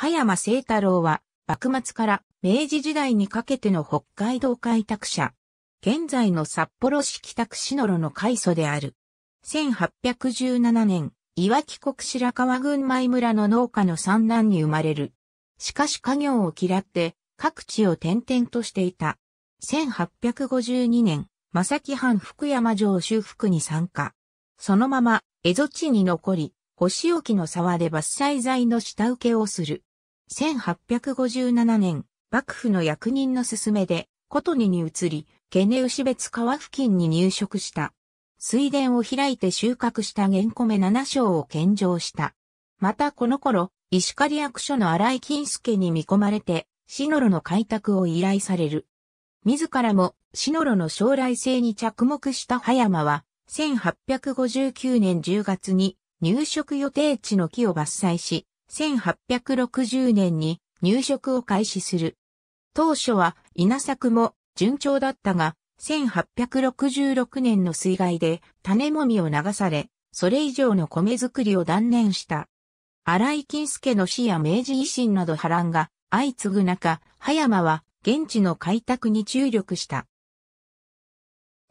葉山清太郎は、幕末から明治時代にかけての北海道開拓者。現在の札幌市北区篠路の開祖である。1817年、いわき国白川郡前村の農家の三男に生まれる。しかし家業を嫌って各地を転々としていた。1852年、正木藩福山城修復に参加。そのまま、蝦夷地に残り、星置の沢で伐採材の下請けをする。1857年、幕府の役人の勧めで、琴にに移り、ケネウシ別川付近に入植した。水田を開いて収穫した玄米7章を献上した。またこの頃、石狩役所の荒井金助に見込まれて、シノロの開拓を依頼される。自らもシノロの将来性に着目した葉山は、1859年10月に入植予定地の木を伐採し、1860年に入植を開始する。当初は稲作も順調だったが、1866年の水害で種もみを流され、それ以上の米作りを断念した。荒井金助の死や明治維新など波乱が相次ぐ中、葉山は現地の開拓に注力した。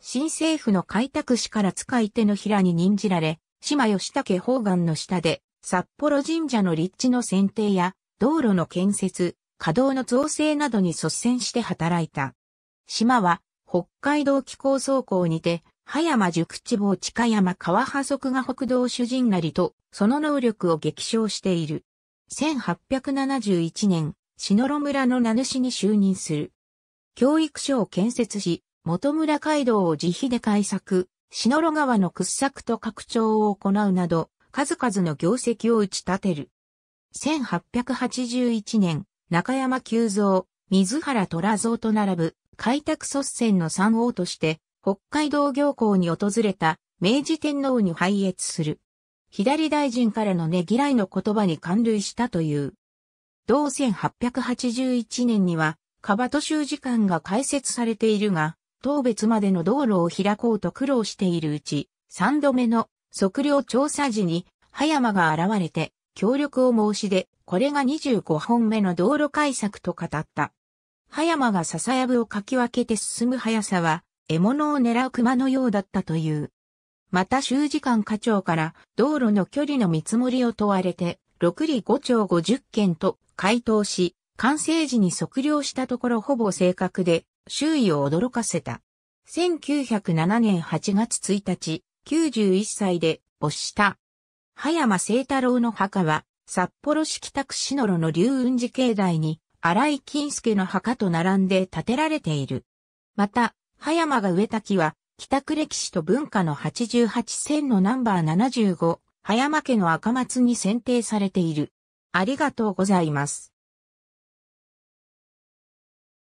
新政府の開拓士から使い手の平に任じられ、島吉武方眼の下で札幌神社の立地の選定や道路の建設、稼働の造成などに率先して働いた。島は北海道気候走行にて、葉山熟地房近山川波足が北道主人なりと、その能力を激賞している。1871年、篠野村の名主に就任する。教育所を建設し、元村街道を自費で開削、篠野川の掘削と拡張を行うなど、数々の業績を打ち立てる。1881年、中山久蔵、水原虎蔵と並ぶ開拓率先の三王として、北海道行港に訪れた明治天皇に拝謁する。左大臣からのねぎらいの言葉に感類したという。同1881年には、カバト州時間が開設されているが、当別までの道路を開こうと苦労しているうち、三度目の測量調査時に、葉山が現れて、協力を申し出、これが25本目の道路開作と語った。葉山が笹やぶをかき分けて進む速さは、獲物を狙う熊のようだったという。また終時間課長から道路の距離の見積もりを問われて、6里5丁50件と回答し、完成時に測量したところほぼ正確で、周囲を驚かせた。1907年8月1日、91歳で没した。葉山清太郎の墓は、札幌市北区篠路の龍雲寺境内に、荒井金介の墓と並んで建てられている。また、葉山が植えた木は、北区歴史と文化の88線のナンバー75、葉山家の赤松に選定されている。ありがとうございます。